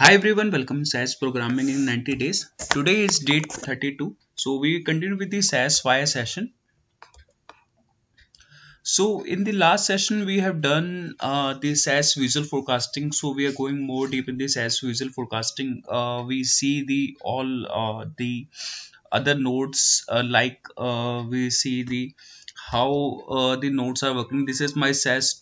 Hi everyone, welcome to SAS Programming in 90 Days. Today is date 32. So we continue with the SAS Fire session. So in the last session we have done uh, the SAS visual forecasting. So we are going more deep in the SAS visual forecasting. Uh, we see the all uh, the other nodes uh, like uh, we see the how uh, the nodes are working. This is my SAS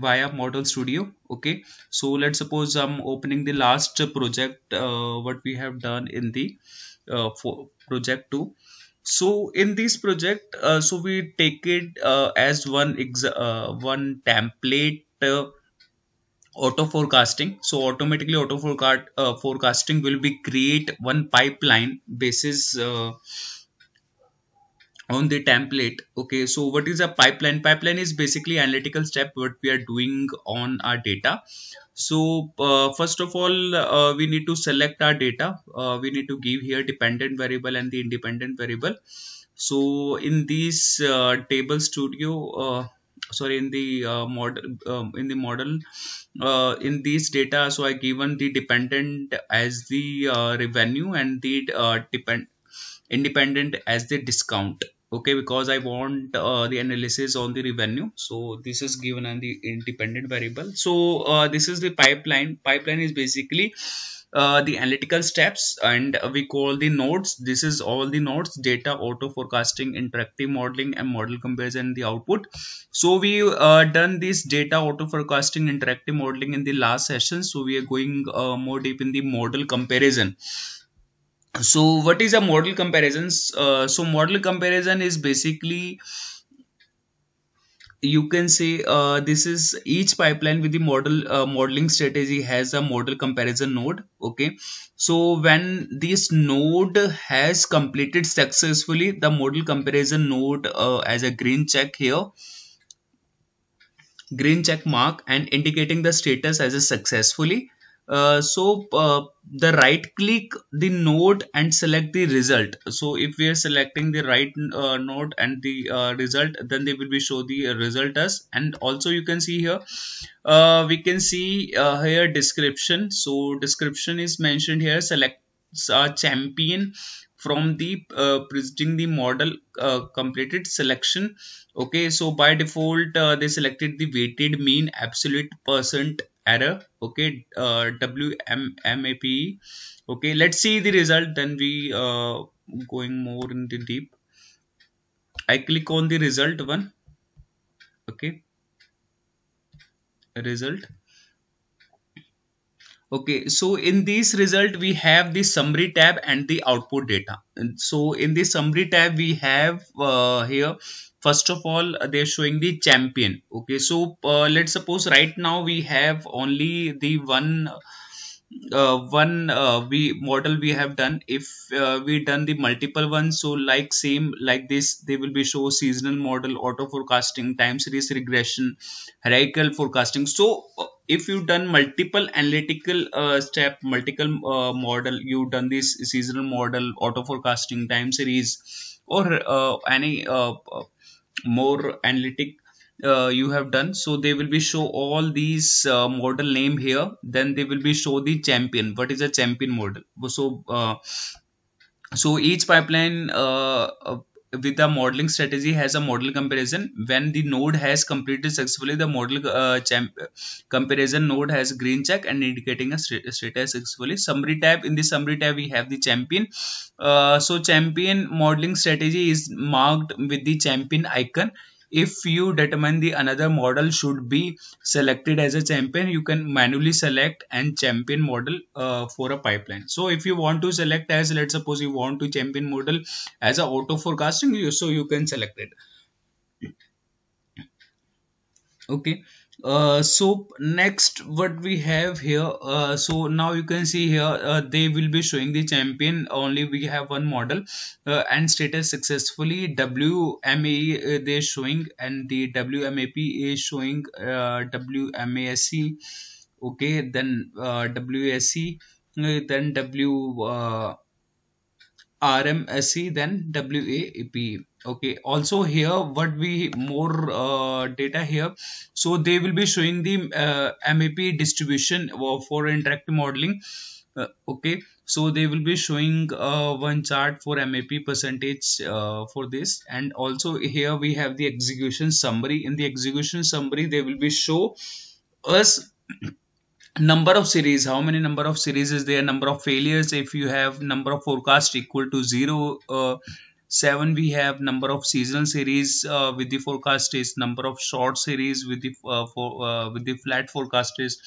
via model studio okay so let's suppose i'm opening the last project uh, what we have done in the uh, for project 2 so in this project uh, so we take it uh, as one uh, one template uh, auto forecasting so automatically auto forecast forecasting will be create one pipeline basis on the template okay so what is a pipeline pipeline is basically analytical step what we are doing on our data so uh, first of all uh, we need to select our data uh, we need to give here dependent variable and the independent variable so in this uh, table studio uh, sorry in the uh, model um, in the model uh, in these data so i given the dependent as the uh, revenue and the uh, depend independent as the discount okay because i want uh, the analysis on the revenue so this is given on the independent variable so uh, this is the pipeline pipeline is basically uh, the analytical steps and we call the nodes this is all the nodes data auto forecasting interactive modeling and model comparison the output so we uh, done this data auto forecasting interactive modeling in the last session so we are going uh, more deep in the model comparison so what is a model comparison? uh, so model comparison is basically you can say uh, this is each pipeline with the model uh, modeling strategy has a model comparison node okay so when this node has completed successfully the model comparison node uh, as a green check here green check mark and indicating the status as a successfully uh, so uh, the right click the node and select the result so if we are selecting the right uh, node and the uh, result then they will be show the result as and also you can see here uh, we can see here description so description is mentioned here select a champion from the uh, presenting the model uh, completed selection okay so by default uh, they selected the weighted mean absolute percent error okay uh, okay let's see the result then we uh, going more in the deep i click on the result one okay result okay so in this result we have the summary tab and the output data and so in the summary tab we have uh, here first of all uh, they're showing the champion okay so uh, let's suppose right now we have only the one uh, one uh, we model we have done if uh, we done the multiple ones so like same like this they will be show seasonal model auto forecasting time series regression hierarchical forecasting so uh, if you done multiple analytical uh, step multiple uh, model you done this seasonal model auto forecasting time series or uh, any uh, uh more analytic uh, you have done so they will be show all these uh, model name here then they will be show the champion what is a champion model so uh, so each pipeline uh, uh, with the modeling strategy has a model comparison when the node has completed successfully the model uh, comparison node has green check and indicating a status successfully summary tab in the summary tab we have the champion uh, so champion modeling strategy is marked with the champion icon if you determine the another model should be selected as a champion you can manually select and champion model uh, for a pipeline so if you want to select as let's suppose you want to champion model as a auto forecasting so you can select it okay uh, so next what we have here uh, so now you can see here uh, they will be showing the champion only we have one model uh, and status successfully WMAE uh, they showing and the WMAP is showing uh, WMASC okay then WSC then W RMSE then WAP. okay also here what we more uh, data here so they will be showing the uh, map distribution for interactive modeling uh, okay so they will be showing uh, one chart for map percentage uh, for this and also here we have the execution summary in the execution summary they will be show us number of series how many number of series is there number of failures if you have number of forecast equal to 0 uh, 7 we have number of seasonal series uh, with the forecast is number of short series with the uh, for, uh, with the flat forecast is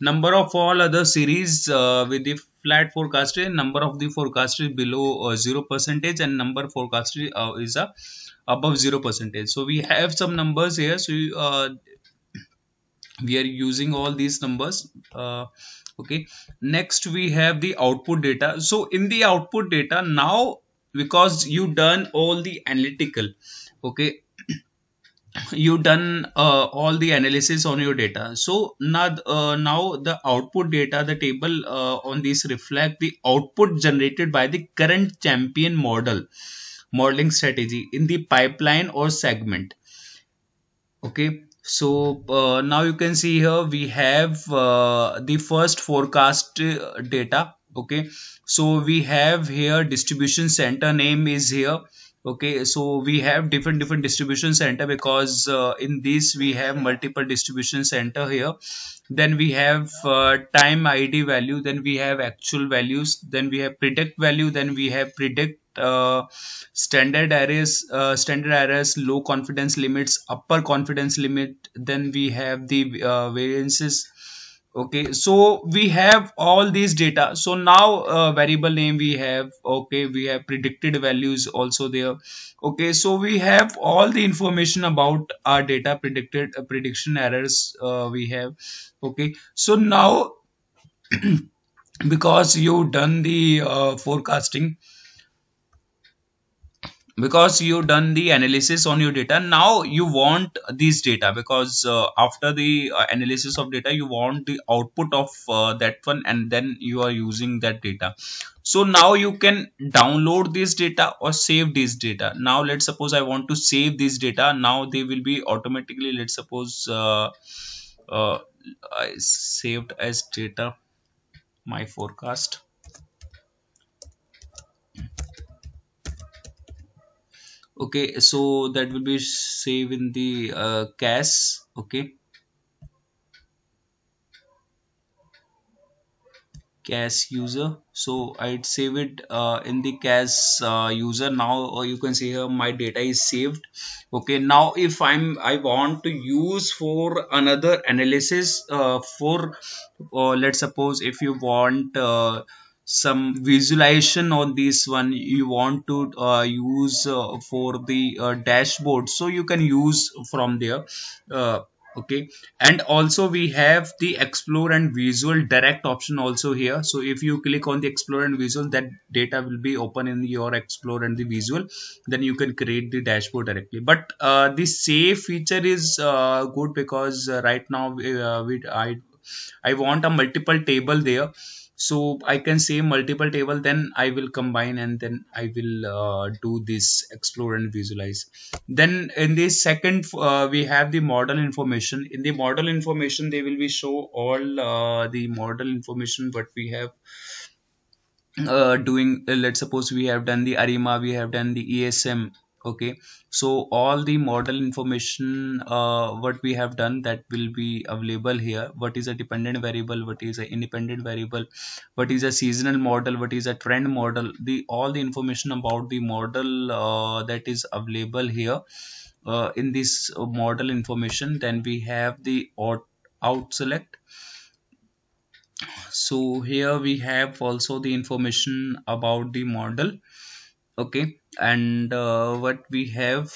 number of all other series uh, with the flat forecast is number of the forecast is below uh, 0 percentage and number forecast is a above 0 percentage so we have some numbers here so you, we are using all these numbers uh, okay next we have the output data so in the output data now because you done all the analytical okay you done uh, all the analysis on your data so now uh, now the output data the table uh, on this reflect the output generated by the current champion model modeling strategy in the pipeline or segment okay so uh, now you can see here we have uh, the first forecast uh, data okay so we have here distribution center name is here okay so we have different different distribution center because uh, in this we have multiple distribution center here then we have uh, time id value then we have actual values then we have predict value then we have predict uh, standard errors. uh, standard errors, low confidence limits upper confidence limit then we have the uh, variances okay so we have all these data so now uh, variable name we have okay we have predicted values also there okay so we have all the information about our data predicted uh, prediction errors uh, we have okay so now because you done the uh, forecasting because you done the analysis on your data now you want these data because uh, after the uh, analysis of data you want the output of uh, that one and then you are using that data so now you can download this data or save this data now let's suppose i want to save this data now they will be automatically let's suppose uh, uh, saved as data my forecast okay so that will be saved in the uh, cache okay cache user so I'd save it uh, in the cache uh, user now or uh, you can see here my data is saved okay now if I'm I want to use for another analysis uh, for uh, let's suppose if you want uh, some visualization on this one you want to uh, use uh, for the uh, dashboard so you can use from there uh, okay and also we have the explore and visual direct option also here so if you click on the explore and visual that data will be open in your explore and the visual then you can create the dashboard directly but uh, the save feature is uh, good because uh, right now uh, we, i i want a multiple table there so I can say multiple table then I will combine and then I will uh, do this explore and visualize then in the second uh, we have the model information in the model information they will be show all uh, the model information what we have uh, doing uh, let's suppose we have done the ARIMA we have done the ESM okay so all the model information uh, what we have done that will be available here what is a dependent variable what is an independent variable what is a seasonal model what is a trend model the all the information about the model uh, that is available here uh, in this uh, model information then we have the out, out select so here we have also the information about the model okay and uh, what we have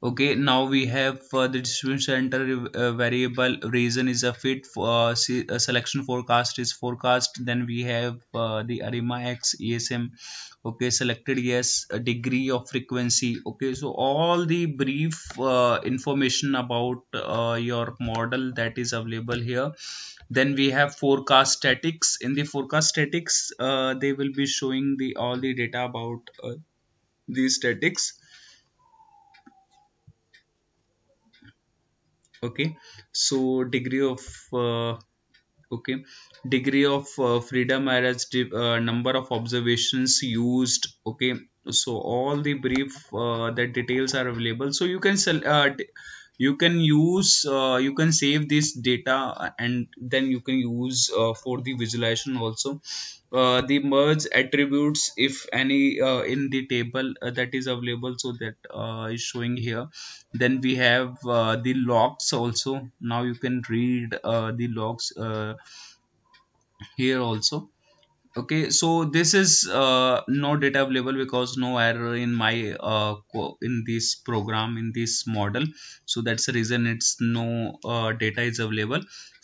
okay now we have uh, the distribution center uh, variable reason is a fit for uh, see, uh, selection forecast is forecast then we have uh, the arima x esm okay selected yes degree of frequency okay so all the brief uh, information about uh, your model that is available here then we have forecast statics in the forecast statics they will be showing the all the data about uh, statics okay so degree of uh, okay degree of uh, freedom as uh, number of observations used okay so all the brief uh, that details are available so you can sell uh, you can use uh, you can save this data and then you can use uh, for the visualization also uh, the merge attributes if any uh, in the table uh, that is available so that uh, is showing here then we have the logs also now you can read the logs here also okay so this is uh, no data available because no error in my uh, in this program in this model so that's the reason it's no uh, data is available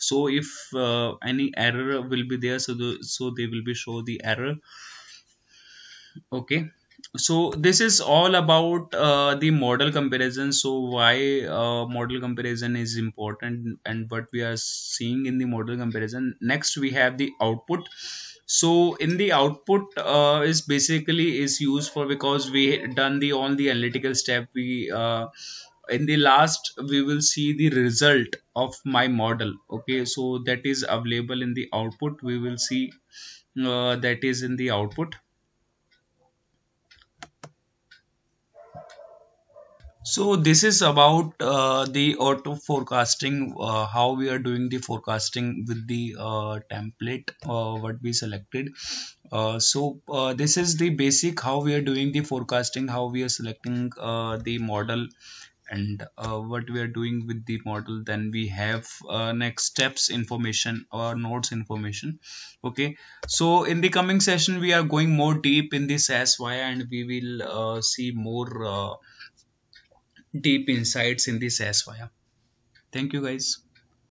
so if uh, any error will be there so the, so they will be show the error okay so this is all about uh, the model comparison so why uh, model comparison is important and what we are seeing in the model comparison next we have the output so in the output uh, is basically is used for because we done the all the analytical step we uh, in the last we will see the result of my model okay so that is available in the output we will see uh, that is in the output So this is about uh, the auto forecasting, uh, how we are doing the forecasting with the uh, template uh, what we selected. Uh, so uh, this is the basic how we are doing the forecasting, how we are selecting the model and what we are doing with the model then we have next steps information or nodes information okay so in the coming session we are going more deep in the SAS and we will see more deep insights in this as well. Thank you guys.